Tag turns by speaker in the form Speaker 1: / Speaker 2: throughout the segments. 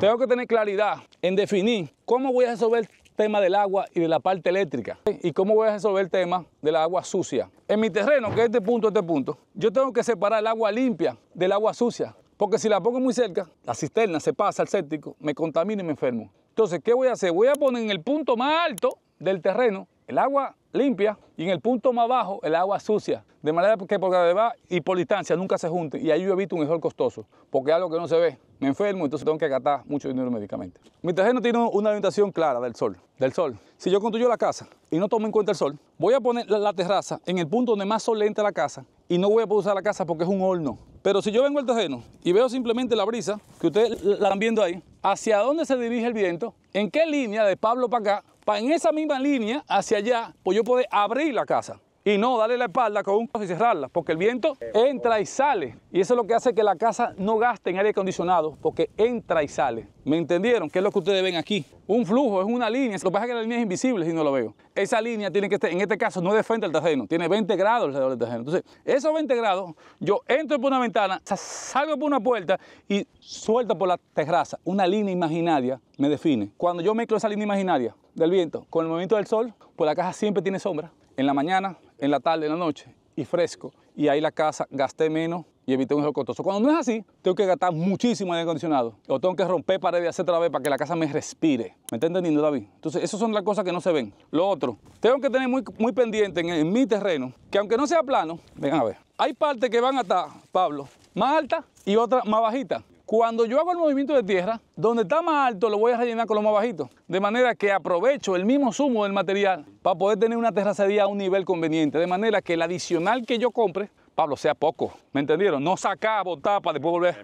Speaker 1: Tengo que tener claridad en definir cómo voy a resolver el tema del agua y de la parte eléctrica y cómo voy a resolver el tema del agua sucia. En mi terreno, que es este punto, este punto, yo tengo que separar el agua limpia del agua sucia, porque si la pongo muy cerca, la cisterna se pasa al séptico, me contamina y me enfermo. Entonces, ¿qué voy a hacer? Voy a poner en el punto más alto del terreno el agua limpia y en el punto más bajo el agua sucia. De manera que por va y por distancia nunca se junte Y ahí yo evito un error costoso, porque algo que no se ve. Me enfermo, entonces tengo que gastar mucho dinero en medicamentos. Mi terreno tiene una orientación clara del sol. Del sol. Si yo construyo la casa y no tomo en cuenta el sol, voy a poner la, terraza en el punto donde más sol entra la casa y no voy a poder usar la casa porque es un horno. Pero si yo vengo al terreno y veo simplemente la brisa, que ustedes la están viendo ahí, hacia dónde se dirige el viento, en qué línea de Pablo para acá en esa misma línea hacia allá, pues yo puedo abrir la casa y no darle la espalda con un paso y cerrarla, porque el viento entra y sale. Y eso es lo que hace que la casa no gaste en aire acondicionado, porque entra y sale. ¿Me entendieron? ¿Qué es lo que ustedes ven aquí? Un flujo, es una línea. Lo que pasa es que la línea es invisible si no lo veo. Esa línea tiene que estar, en este caso, no es de frente al terreno, tiene 20 grados alrededor del terreno. Entonces, esos 20 grados, yo entro por una ventana, salgo por una puerta y suelto por la terraza. Una línea imaginaria me define. Cuando yo mezclo esa línea imaginaria del viento con el movimiento del sol, pues la casa siempre tiene sombra. En la mañana, en la tarde, en la noche y fresco. Y ahí la casa gasté menos y evité un costoso. Cuando no es así, tengo que gastar muchísimo aire acondicionado. O tengo que romper paredes y hacer otra vez para que la casa me respire. ¿Me está entendiendo, David? Entonces, esas son las cosas que no se ven. Lo otro, tengo que tener muy, pendiente en, mi terreno, que aunque no sea plano, vengan a ver, hay partes que van a estar, Pablo, más altas y otras más bajitas. Cuando yo hago el movimiento de tierra, donde está más alto lo voy a rellenar con lo más bajito. De manera que aprovecho el mismo sumo del material para poder tener una terracería a un nivel conveniente. De manera que el adicional que yo compre, Pablo, sea poco. ¿Me entendieron? No saca, botar para después volver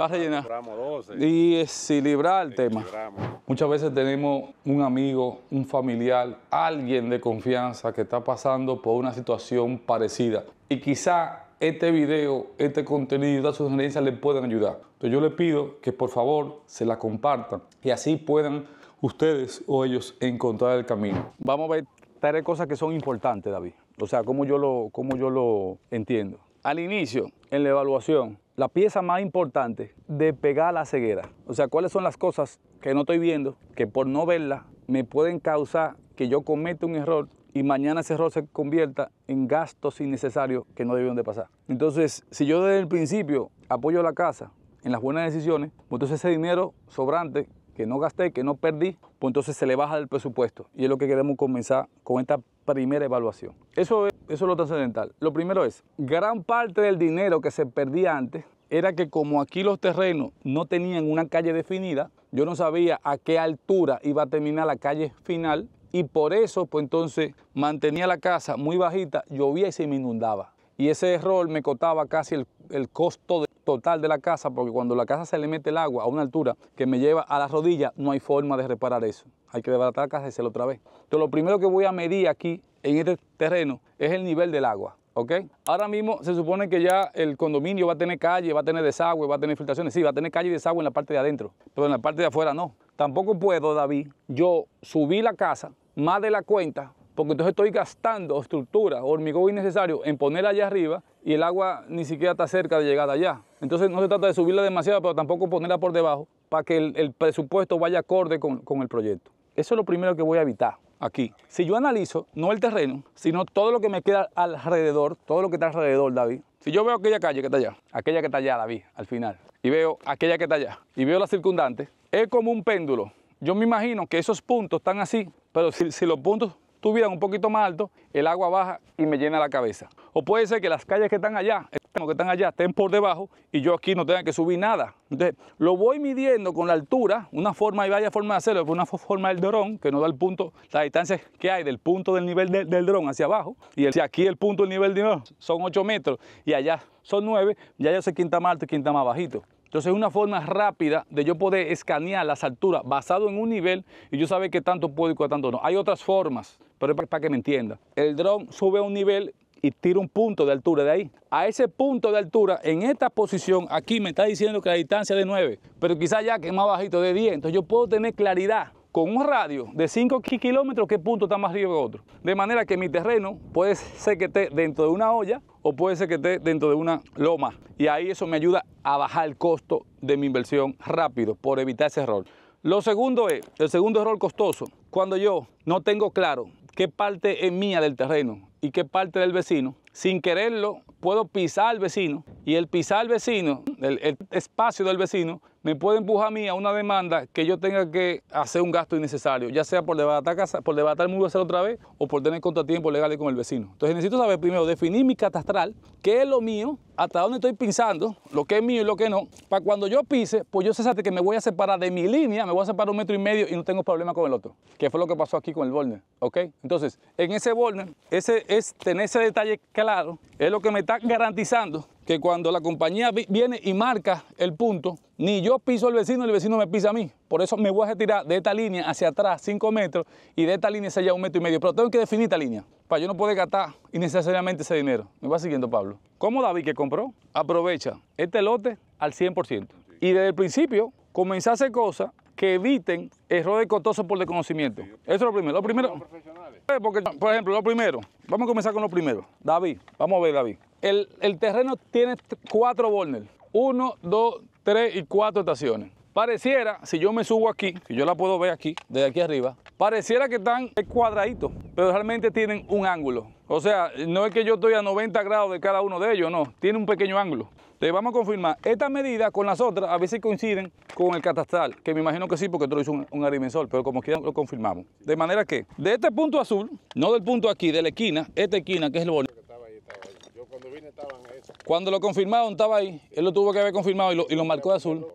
Speaker 1: a rellenar. Y Y equilibrar el tema. Muchas veces tenemos un amigo, un familiar, alguien de confianza que está pasando por una situación parecida. Y quizá este video, este contenido, estas sugerencias le puedan ayudar. Entonces yo le pido que por favor se la compartan y así puedan ustedes o ellos encontrar el camino. Vamos a ver tres cosas que son importantes, David. O sea, como yo lo, yo lo entiendo. Al inicio, en la evaluación, la pieza más importante de pegar la ceguera. O sea, cuáles son las cosas que no estoy viendo, que por no verlas me pueden causar que yo cometa un error y mañana ese error se convierta en gastos innecesarios que no debieron de pasar. Entonces, si yo desde el principio apoyo la casa, en las buenas decisiones, pues entonces ese dinero sobrante que no gasté, que no perdí, pues entonces se le baja del presupuesto. Y es lo que queremos comenzar con esta primera evaluación. Eso es, eso es lo trascendental. Lo primero es, gran parte del dinero que se perdía antes era que como aquí los terrenos no tenían una calle definida, yo no sabía a qué altura iba a terminar la calle final y por eso pues entonces mantenía la casa muy bajita, llovía y se me inundaba. Y ese error me cotaba casi el costo de total de la casa, porque cuando la casa se le mete el agua a una altura que me lleva a la rodilla, no hay forma de reparar eso. Hay que desbaratar la casa y hacerlo otra vez. Entonces lo primero que voy a medir aquí, en este terreno, es el nivel del agua. Ahora mismo se supone que ya el condominio va a tener calle, va a tener desagüe, va a tener filtraciones. Sí, va a tener calle y desagüe en la parte de adentro, pero en la parte de afuera no. Tampoco puedo, David, yo subí la casa más de la cuenta porque entonces estoy gastando estructura, hormigón innecesario en ponerla allá arriba y el agua ni siquiera está cerca de llegar allá. Entonces no se trata de subirla demasiado, pero tampoco ponerla por debajo para que el, presupuesto vaya acorde con, el proyecto. Eso es lo primero que voy a evitar aquí. Si yo analizo, no el terreno, sino todo lo que me queda alrededor, todo lo que está alrededor, David. Si yo veo aquella calle que está allá, aquella que está allá, David, al final, y veo aquella que está allá, y veo la circundante. es como un péndulo. Yo me imagino que esos puntos están así, pero si los puntos tuvieran un poquito más alto, el agua baja y me llena la cabeza. O puede ser que las calles que están allá, que están allá, estén por debajo y yo aquí no tenga que subir nada. Entonces, lo voy midiendo con la altura, una forma, y varias formas de hacerlo, una forma del dron, que nos da el punto, la distancia que hay del punto del nivel del dron hacia abajo, y si aquí el punto del nivel del son 8 metros y allá son 9, ya yo sé quinta está más alto y quién más bajito. Entonces es una forma rápida de yo poder escanear las alturas basado en un nivel y yo saber que tanto puedo y qué tanto no. Hay otras formas, pero es para que me entienda. El dron sube a un nivel y tira un punto de altura de ahí. A ese punto de altura, en esta posición, aquí me está diciendo que la distancia es de 9, pero quizás ya que es más bajito de 10. Entonces yo puedo tener claridad con un radio de 5 kilómetros, qué punto está más arriba que otro. De manera que mi terreno puede ser que esté dentro de una olla o puede ser que esté dentro de una loma. Y ahí eso me ayuda a bajar el costo de mi inversión rápido por evitar ese error. Lo segundo es, el segundo error costoso, cuando yo no tengo claro qué parte es mía del terreno y qué parte del vecino, sin quererlo puedo pisar al vecino y el pisar al vecino, el espacio del vecino, me puede empujar a mí a una demanda que yo tenga que hacer un gasto innecesario, ya sea por levantar casa, por otra vez o por tener contratiempos legales con el vecino. Entonces necesito saber primero, definir mi catastral, qué es lo mío, hasta dónde estoy pensando, lo que es mío y lo que no, para cuando yo pise, pues yo sé que me voy a separar de mi línea, me voy a separar un metro y medio y no tengo problema con el otro, que fue lo que pasó aquí con el border, ¿ok? Entonces, en ese border, ese es tener ese detalle claro, es lo que me está garantizando que cuando la compañía viene y marca el punto, ni yo piso al vecino, el vecino me pisa a mí. Por eso me voy a retirar de esta línea hacia atrás 5 metros y de esta línea se allá un metro y medio. Pero tengo que definir esta línea para yo no poder gastar innecesariamente ese dinero. Me va siguiendo Pablo. ¿Cómo David que compró? Aprovecha este lote al 100%. Y desde el principio comenzó a hacer cosas que eviten errores costosos por desconocimiento. Eso es lo primero. Lo primero. Eh, porque, por ejemplo, lo primero, vamos a comenzar con lo primero. David, vamos a ver, David. El, el terreno tiene cuatro bornes. Uno, dos, tres y cuatro estaciones. Pareciera, si yo me subo aquí, si yo la puedo ver aquí, desde aquí arriba, pareciera que están cuadraditos, pero realmente tienen un ángulo. O sea, no es que yo estoy a 90 grados de cada uno de ellos, no, tiene un pequeño ángulo. Entonces vamos a confirmar esta medida con las otras, a ver si coinciden con el catastral, que me imagino que sí, porque otro hizo un, un pero como quieran lo confirmamos. De manera que, de este punto azul, no del punto aquí, de la esquina, esta esquina que es el borde. Cuando, lo confirmaron estaba ahí, él lo tuvo que haber confirmado y lo marcó de azul.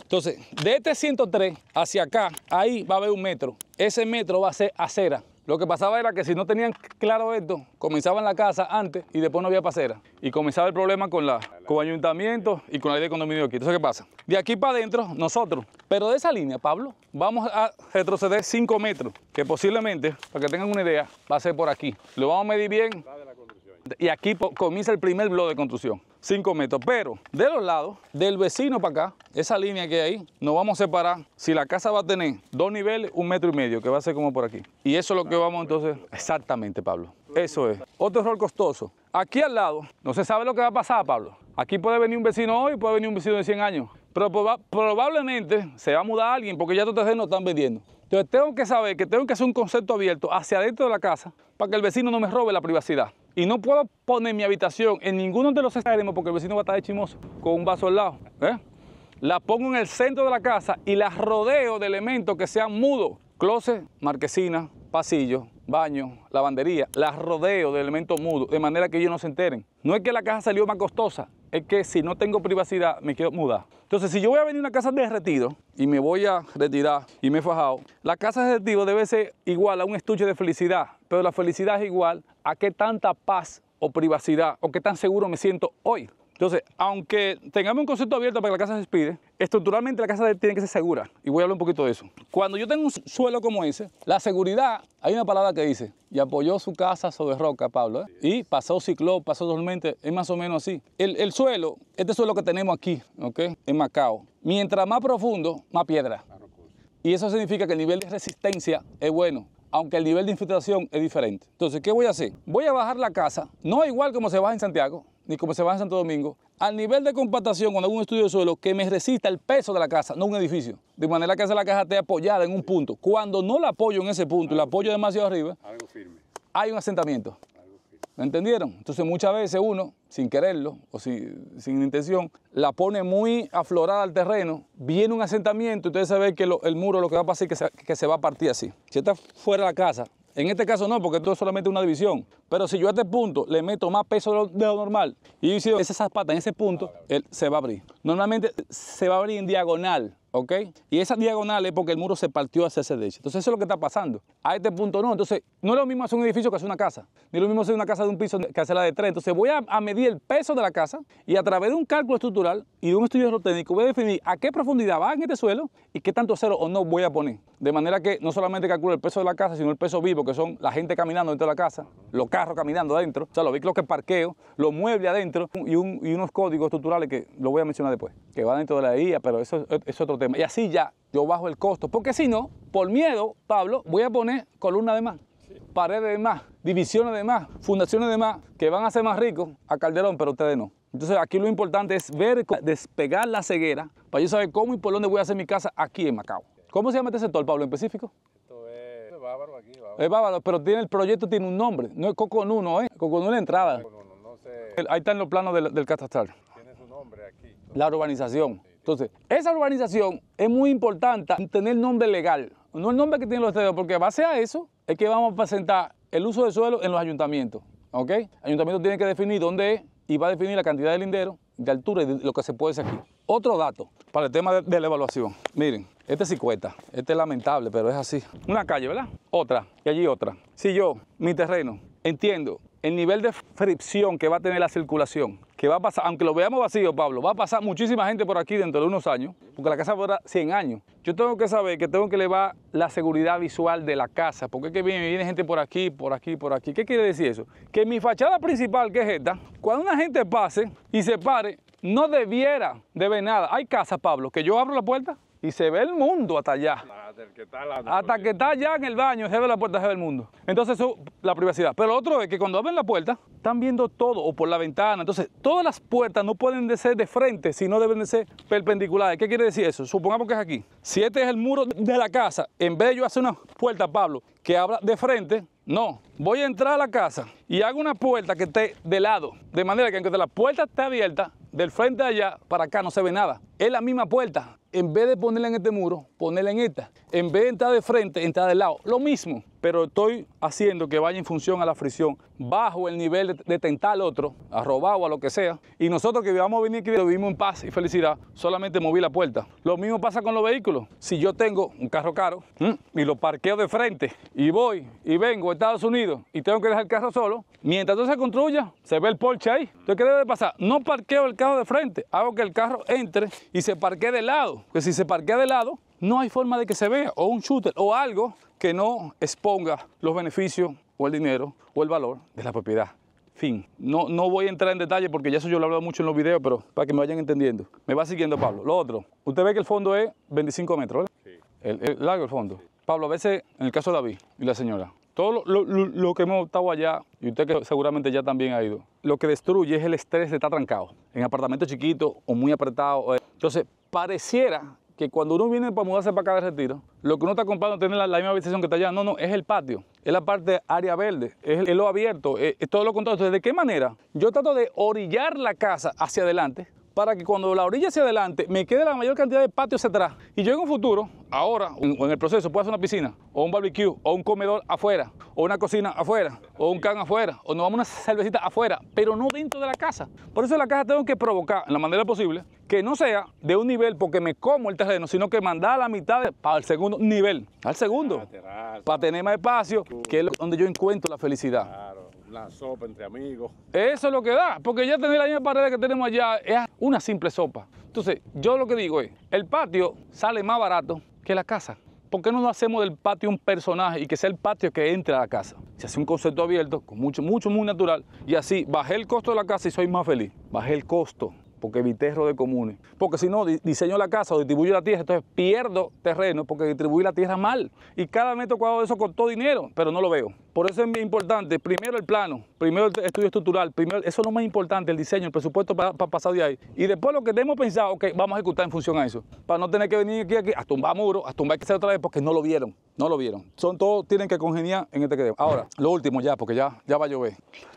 Speaker 1: Entonces, de este 103 hacia acá, ahí va a haber un metro. Ese metro va a ser acera. Lo que pasaba era que si no tenían claro esto, comenzaban la casa antes y después no había pasera. Y comenzaba el problema con, la, con el ayuntamiento y con la idea de condominio aquí. Entonces, ¿qué pasa? De aquí para adentro, nosotros, pero de esa línea, Pablo, vamos a retroceder 5 metros, que posiblemente, para que tengan una idea, va a ser por aquí. Lo vamos a medir bien y aquí comienza el primer bloque de construcción. Cinco metros. Pero de los lados, del vecino para acá, esa línea que hay ahí, nos vamos a separar. Si la casa va a tener dos niveles, un metro y medio, que va a ser como por aquí. Y eso es lo que vamos entonces. Exactamente, Pablo. Eso es. Otro error costoso. Aquí al lado, no se sabe lo que va a pasar, Pablo. Aquí puede venir un vecino hoy, puede venir un vecino de 100 años. Pero probablemente se va a mudar alguien porque ya ustedes no están vendiendo. Entonces tengo que saber que tengo que hacer un concepto abierto hacia adentro de la casa para que el vecino no me robe la privacidad. Y no puedo poner mi habitación en ninguno de los extremos porque el vecino va a estar de chimoso con un vaso al lado. ¿eh? La pongo en el centro de la casa y la rodeo de elementos que sean mudos. Closet, marquesina, pasillo, baño, lavandería. Las rodeo de elementos mudos de manera que ellos no se enteren. No es que la casa salió más costosa, es que si no tengo privacidad, me quedo muda. Entonces, si yo voy a venir a una casa de retiro y me voy a retirar y me he fajado, la casa de retiro debe ser igual a un estuche de felicidad, pero la felicidad es igual a qué tanta paz o privacidad o qué tan seguro me siento hoy. Entonces, aunque tengamos un concepto abierto para que la casa se despide, estructuralmente la casa tiene que ser segura. Y voy a hablar un poquito de eso. Cuando yo tengo un suelo como ese, la seguridad, hay una palabra que dice, y apoyó su casa sobre roca, Pablo, ¿eh? y pasó cicló, pasó tormenta, es más o menos así. El, suelo, este suelo que tenemos aquí, ¿ok? En Macao, mientras más profundo, más piedra. Y eso significa que el nivel de resistencia es bueno aunque el nivel de infiltración es diferente. Entonces, ¿qué voy a hacer? Voy a bajar la casa, no igual como se baja en Santiago, ni como se va en Santo Domingo, al nivel de compactación con algún estudio de suelo que me resista el peso de la casa, no un edificio. De manera que la caja esté apoyada en un punto. Cuando no la apoyo en ese punto y la apoyo demasiado arriba, hay un asentamiento. ¿Me entendieron? Entonces muchas veces uno, sin quererlo o sin, sin intención, la pone muy aflorada al terreno, viene un asentamiento, entonces se ve que el muro lo que va a pasar es que se, que se va a partir así. Si está fuera la casa, en este caso no, porque esto es solamente una división. Pero si yo a este punto le meto más peso de lo normal y yo esa zapata en ese punto, él se va a abrir. Normalmente se va a abrir en diagonal. ¿ok? Y esa diagonal es porque el muro se partió hacia ese derecho. Entonces eso es lo que está pasando. A este punto no. Entonces no es lo mismo hacer un edificio que hacer una casa. Ni lo mismo hacer una casa de un piso que hacer la de tres. Entonces voy a, medir el peso de la casa y a través de un cálculo estructural y de un estudio geotécnico voy a definir a qué profundidad va en este suelo y qué tanto cero o no voy a poner. De manera que no solamente calculo el peso de la casa, sino el peso vivo, que son la gente caminando dentro de la casa, los carros caminando adentro, o sea, los vehículos que parqueo, los muebles adentro y, unos códigos estructurales que los voy a mencionar después que va dentro de la guía, pero eso es otro tema. Y así ya yo bajo el costo, porque si no, por miedo, Pablo, voy a poner columna de más, paredes de más, divisiones de más, fundaciones de más, que van a ser más ricos a Calderón, pero ustedes no. Entonces aquí lo importante es ver, despegar la ceguera, para yo saber cómo y por dónde voy a hacer mi casa aquí en Macao. ¿Cómo se llama este sector, Pablo, en específico? Esto es Bávaro aquí, Bávaro. Es Bávaro, pero tiene, el proyecto tiene un nombre, no es Nuno, ¿eh? Coco Nuno es la entrada. Coconuno, no sé. Ahí están los planos del, del catastral. Tiene su nombre aquí la urbanización. Entonces, esa urbanización es muy importante tener nombre legal, no el nombre que tienen los estados, porque base a eso es que vamos a presentar el uso de suelo en los ayuntamientos. ¿Ok? ayuntamiento tiene que definir dónde es y va a definir la cantidad de lindero, de altura y lo que se puede hacer Otro dato para el tema de, la evaluación. Miren, este es 50, este es lamentable, pero es así. Una calle, ¿verdad? Otra, y allí otra. Si yo, mi terreno, entiendo el nivel de fricción que va a tener la circulación, que va a pasar, aunque lo veamos vacío, Pablo, va a pasar muchísima gente por aquí dentro de unos años, porque la casa durar 100 años. Yo tengo que saber que tengo que elevar la seguridad visual de la casa, porque es que viene, viene gente por aquí, por aquí, por aquí. ¿Qué quiere decir eso? Que mi fachada principal, que es esta, cuando una gente pase y se pare, no debiera de nada. Hay casa Pablo, que yo abro la puerta y se ve el mundo hasta allá. hasta que está allá en el baño, se ve la puerta, se ve el mundo. Entonces, eso, la privacidad. Pero lo otro es que cuando abren la puerta, están viendo todo, o por la ventana. Entonces, todas las puertas no pueden de ser de frente, sino deben de ser perpendiculares. ¿Qué quiere decir eso? Supongamos que es aquí. Si este es el muro de la casa, en vez de yo hacer una puerta, Pablo, que abra de frente, no. Voy a entrar a la casa y hago una puerta que esté de lado. De manera que aunque la puerta esté abierta, del frente de allá para acá no se ve nada. Es la misma puerta en vez de ponerla en este muro, ponerla en esta. En vez de entrar de frente, entrar de lado. Lo mismo pero estoy haciendo que vaya en función a la fricción, bajo el nivel de, tentar al otro, a robar o a lo que sea. Y nosotros que vamos a venir aquí, vivimos en paz y felicidad, solamente moví la puerta. Lo mismo pasa con los vehículos. Si yo tengo un carro caro y lo parqueo de frente y voy y vengo a Estados Unidos y tengo que dejar el carro solo, mientras no se construya, se ve el Porsche ahí. Entonces, ¿qué debe pasar? No parqueo el carro de frente, hago que el carro entre y se parquee de lado. Porque si se parquea de lado, no hay forma de que se vea, o un shooter, o algo que no exponga los beneficios o el dinero o el valor de la propiedad. Fin. No, no voy a entrar en detalle porque ya eso yo lo he hablado mucho en los videos, pero para que me vayan entendiendo. Me va siguiendo Pablo. Lo otro, usted ve que el fondo es 25 metros, Sí. El, largo el fondo. Pablo, a veces, en el caso de David y la señora, todo lo, que hemos estado allá, y usted que seguramente ya también ha ido, lo que destruye es el estrés de estar trancado, en apartamentos chiquitos o muy apretados. Entonces, pareciera que cuando uno viene para mudarse para acá de retiro, lo que uno está comprando tiene la, la misma habitación que está allá. No, no, es el patio, es la parte área verde, es, lo abierto, es, todo lo contrario. Entonces, ¿de qué manera? Yo trato de orillar la casa hacia adelante para que cuando la orilla hacia adelante me quede la mayor cantidad de patio hacia atrás. Y yo en un futuro, ahora o en el proceso, puedo hacer una piscina o un barbecue o un comedor afuera o una cocina afuera, o un can afuera, o nos vamos una cervecita afuera, pero no dentro de la casa. Por eso la casa tengo que provocar, en la manera posible, que no sea de un nivel porque me como el terreno, sino que mandar a la mitad para el segundo nivel, al segundo, ah, para tener más espacio, que es donde yo encuentro la felicidad. Claro,
Speaker 2: la sopa entre amigos.
Speaker 1: Eso es lo que da, porque ya tener la misma pared que tenemos allá es una simple sopa. Entonces, yo lo que digo es, el patio sale más barato que la casa. ¿por qué no hacemos del patio un personaje y que sea el patio que entre a la casa? Se hace un concepto abierto, con mucho, mucho, muy natural, y así bajé el costo de la casa y soy más feliz. Bajé el costo, porque evité de comunes. Porque si no, diseño la casa o distribuyo la tierra, entonces pierdo terreno porque distribuí la tierra mal. Y cada metro cuadrado de eso costó dinero, pero no lo veo. Por eso es muy importante, primero el plano, primero el estudio estructural, primero, eso es lo más importante, el diseño, el presupuesto para, pasar de ahí. Y después lo que tenemos pensado, ok, vamos a ejecutar en función a eso, para no tener que venir aquí, a tumbar muros, a tumbar que sea otra vez, porque no lo vieron, no lo vieron. Son todos, tienen que congeniar en este que Ahora, lo último ya, porque ya, ya va a llover.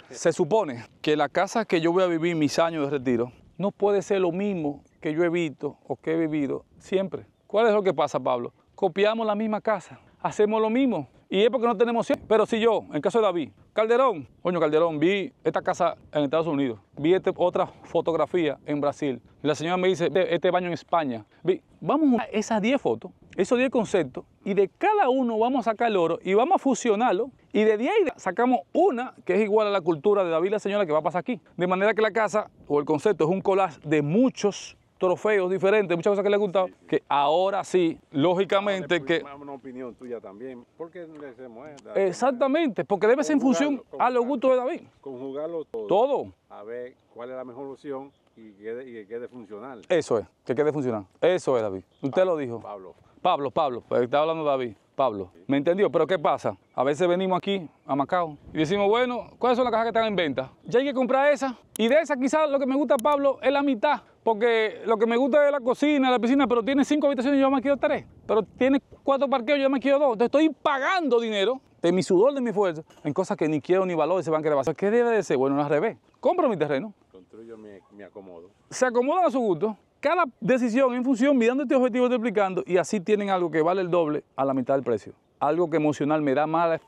Speaker 1: Se supone que la casa que yo voy a vivir mis años de retiro, no puede ser lo mismo que yo he visto o que he vivido siempre. ¿Cuál es lo que pasa, Pablo? Copiamos la misma casa, hacemos lo mismo, y es porque no tenemos cien. Pero si yo, en caso de David, Calderón, coño Calderón, vi esta casa en Estados Unidos, vi este, otra fotografía en Brasil, la señora me dice, este, este baño en España. Vi, vamos a esas 10 fotos, esos 10 conceptos, y de cada uno vamos a sacar el oro y vamos a fusionarlo. Y de 10 sacamos una que es igual a la cultura de David y la señora que va a pasar aquí. De manera que la casa o el concepto es un collage de muchos trofeos diferentes, muchas cosas que le gusta que ahora sí, lógicamente ah, Que que...
Speaker 2: Una opinión tuya también, porque le
Speaker 1: Exactamente, porque debe ser en función a los gustos de David.
Speaker 2: Conjugarlo todo. Todo. A ver cuál es la mejor opción y que quede, funcional.
Speaker 1: Eso es, que quede funcional. Eso es, David. Usted lo ah, dijo. Pablo. Pablo, Pablo, pues, está hablando David. Pablo, ¿me entendió? Pero ¿qué pasa? A veces venimos aquí a Macao y decimos, bueno, ¿cuáles son las cajas que están en venta? Ya hay que comprar esa. Y de esa quizás lo que me gusta, Pablo, es la mitad. Porque lo que me gusta es la cocina, la piscina, pero tiene cinco habitaciones y yo me quiero tres. Pero tiene cuatro parqueos y yo me quiero dos. Entonces estoy pagando dinero de mi sudor, de mi fuerza, en cosas que ni quiero ni valor y se van a quedar ¿Qué debe de ser? Bueno, al revés. Compro mi terreno. Construyo,
Speaker 2: me, acomodo.
Speaker 1: Se acomoda a su gusto. Cada decisión en función, mirando este objetivo, estoy explicando, y así tienen algo que vale el doble a la mitad del precio. Algo que emocional me da más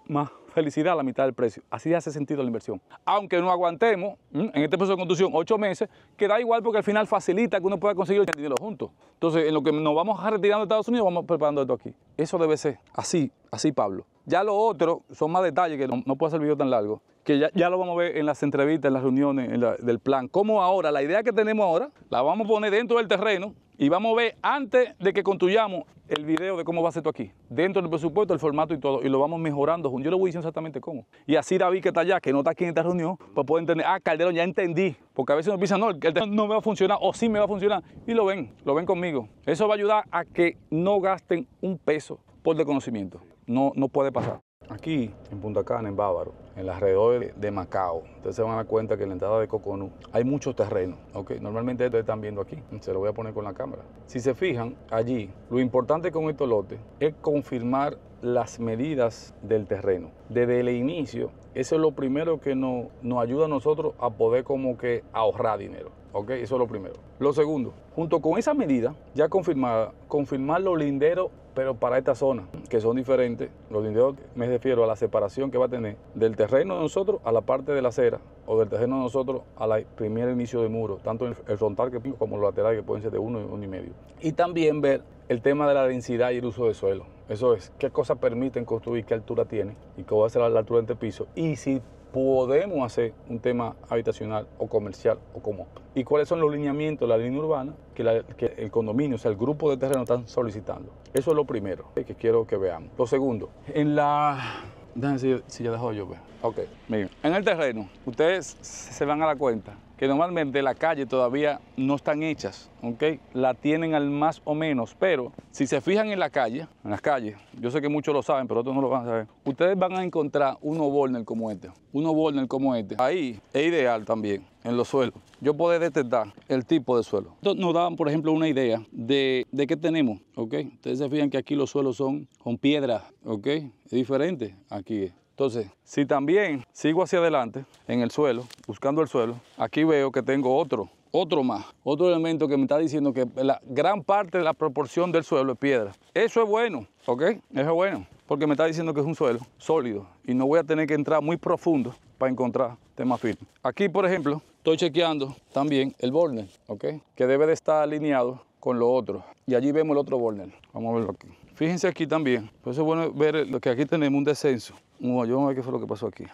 Speaker 1: felicidad a la mitad del precio. Así hace sentido la inversión. Aunque no aguantemos en este proceso de construcción ocho meses, que da igual porque al final facilita que uno pueda conseguir el dinero juntos. Entonces, en lo que nos vamos retirando de Estados Unidos, vamos preparando esto aquí. Eso debe ser así, así Pablo. Ya lo otro son más detalles que no, puede puedo hacer video tan largo, que ya, lo vamos a ver en las entrevistas, en las reuniones en la, del plan. Como ahora, la idea que tenemos ahora, la vamos a poner dentro del terreno y vamos a ver antes de que construyamos el video de cómo va a ser esto aquí. Dentro del presupuesto, el formato y todo. Y lo vamos mejorando. Yo le voy diciendo exactamente cómo. Y así David que está allá, que no está aquí en esta reunión, pues puede entender, ah, Calderón, ya entendí. Porque a veces nos piensan, no, el terreno no me va a funcionar o sí me va a funcionar. Y lo ven, lo ven conmigo. Eso va a ayudar a que no gasten un peso por desconocimiento no, no puede pasar. Aquí, en Punta Cana, en Bávaro, en el alrededor de Macao, ustedes se van a dar cuenta que en la entrada de Coconú hay muchos terrenos. ¿okay? Normalmente ustedes están viendo aquí, se lo voy a poner con la cámara. Si se fijan allí, lo importante con estos lotes es confirmar las medidas del terreno. Desde el inicio, eso es lo primero que nos, nos ayuda a nosotros a poder como que ahorrar dinero. ¿ok? Eso es lo primero. Lo segundo, junto con esa medida, ya confirmada, confirmar los linderos, pero para esta zona, que son diferentes. Los linderos, me refiero a la separación que va a tener del terreno de nosotros a la parte de la acera, o del terreno de nosotros a la primer inicio de muro, tanto el frontal que como el lateral que pueden ser de 1 uno, y medio. Y también ver el tema de la densidad y el uso de suelo. Eso es, qué cosas permiten construir, qué altura tiene y cómo va a ser la altura de este piso. Y si podemos hacer un tema habitacional o comercial o como. ¿Y cuáles son los lineamientos de la línea urbana que, que, el condominio, o sea, el grupo de terreno están solicitando? Eso es lo primero que quiero que veamos. Lo segundo, en la Déjenme si, si yo dejo llover. Ok. Miren, en el terreno, ustedes se van a la cuenta que normalmente la calle todavía no están hechas, ¿ok? La tienen al más o menos, pero si se fijan en la calle, en las calles, yo sé que muchos lo saben, pero otros no lo van a saber, ustedes van a encontrar un oborner como este, un oborner como este. Ahí es ideal también, en los suelos. Yo puedo detectar el tipo de suelo. nos daban, por ejemplo, una idea de, de qué tenemos, ¿ok? Ustedes se fijan que aquí los suelos son con piedras, ¿ok? Es diferente aquí. Entonces, si también sigo hacia adelante en el suelo, buscando el suelo, aquí veo que tengo otro, otro más, otro elemento que me está diciendo que la gran parte de la proporción del suelo es piedra. Eso es bueno, ¿ok? Eso es bueno, porque me está diciendo que es un suelo sólido y no voy a tener que entrar muy profundo para encontrar temas firmes. Aquí, por ejemplo, estoy chequeando también el borne, ¿ok? Que debe de estar alineado con lo otro. Y allí vemos el otro borne. Vamos a verlo aquí. Fíjense aquí también, por pues eso es bueno ver lo que aquí tenemos un descenso. vamos a ver qué fue lo que pasó aquí.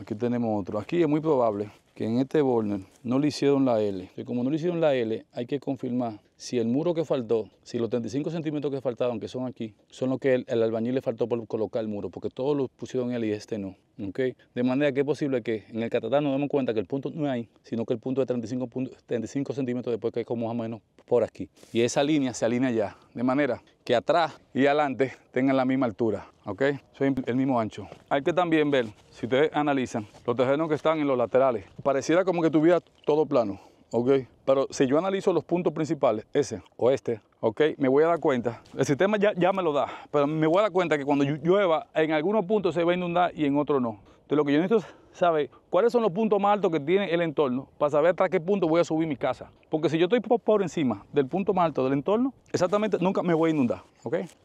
Speaker 1: Aquí tenemos otro. Aquí es muy probable que en este Borner no le hicieron la L. Y como no le hicieron la L, hay que confirmar si el muro que faltó, si los 35 centímetros que faltaron, que son aquí, son los que el, albañil le faltó por colocar el muro, porque todos los pusieron él y este no. ¿okay? De manera que es posible que en el catatán nos demos cuenta que el punto no hay, sino que el punto es 35, 35 centímetros después que hay como más o menos por aquí. Y esa línea se alinea ya. De manera que atrás y adelante tengan la misma altura, ¿ok? Soy el mismo ancho. Hay que también ver, si ustedes analizan, los terrenos que están en los laterales, pareciera como que tuviera todo plano, ¿ok? Pero si yo analizo los puntos principales, ese o este, ¿ok? Me voy a dar cuenta, el sistema ya, ya me lo da, pero me voy a dar cuenta que cuando llueva, en algunos puntos se va a inundar y en otros no. Entonces lo que yo necesito es sabe cuáles son los puntos más altos que tiene el entorno para saber hasta qué punto voy a subir mi casa. Porque si yo estoy por encima del punto más alto del entorno, exactamente nunca me voy a inundar.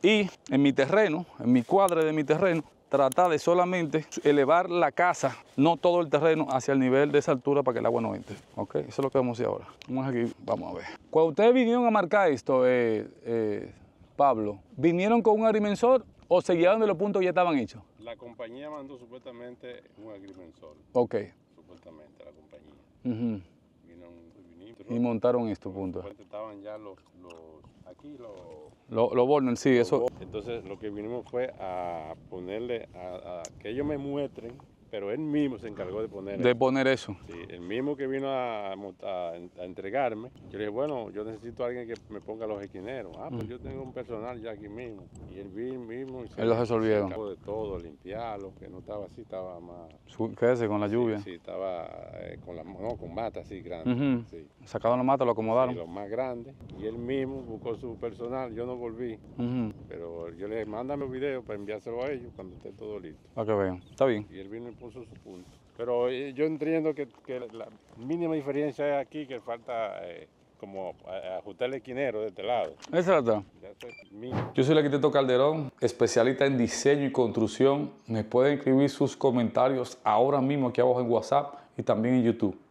Speaker 1: Y en mi terreno, en mi cuadro de mi terreno, tratar de solamente elevar la casa, no todo el terreno, hacia el nivel de esa altura para que el agua no entre. ¿ok? Eso es lo que vamos a hacer ahora. Vamos aquí, vamos a ver. Cuando ustedes vinieron a marcar esto, eh, eh, Pablo, vinieron con un arimensor o seguían de los puntos ya estaban hechos?
Speaker 2: La compañía mandó supuestamente un agrimensor. Ok. Supuestamente la
Speaker 1: compañía. y montaron estos puntos.
Speaker 2: Estaban ya los, los aquí los...
Speaker 1: Los lo sí, eso.
Speaker 2: Entonces lo que vinimos fue a ponerle, a que ellos me muestren pero él mismo se encargó de poner de eso. poner eso. el mismo que vino a, entregarme, yo le dije, bueno, yo necesito a alguien que me ponga los esquineros. Ah, pues mm. yo tengo un personal ya aquí mismo. Y él vino mismo y se, resolvieron. de todo, limpiarlo, que no estaba así, estaba más...
Speaker 1: hace con la lluvia. Sí,
Speaker 2: estaba eh, con la no, con mata así grande.
Speaker 1: Sacaron la mata, lo acomodaron. Sí, los
Speaker 2: más grandes. Y él mismo buscó su personal, yo no volví. Pero yo le dije, mándame un video para enviárselo a ellos cuando esté todo listo.
Speaker 1: Para que vean, está bien.
Speaker 2: vino pero eh, yo entiendo que, la mínima diferencia es aquí que falta eh, como eh, ajustar el esquinero de este lado. Exacto. Yo
Speaker 1: soy el arquitecto Calderón, especialista en diseño y construcción. Me pueden escribir sus comentarios ahora mismo aquí abajo en WhatsApp y también en YouTube.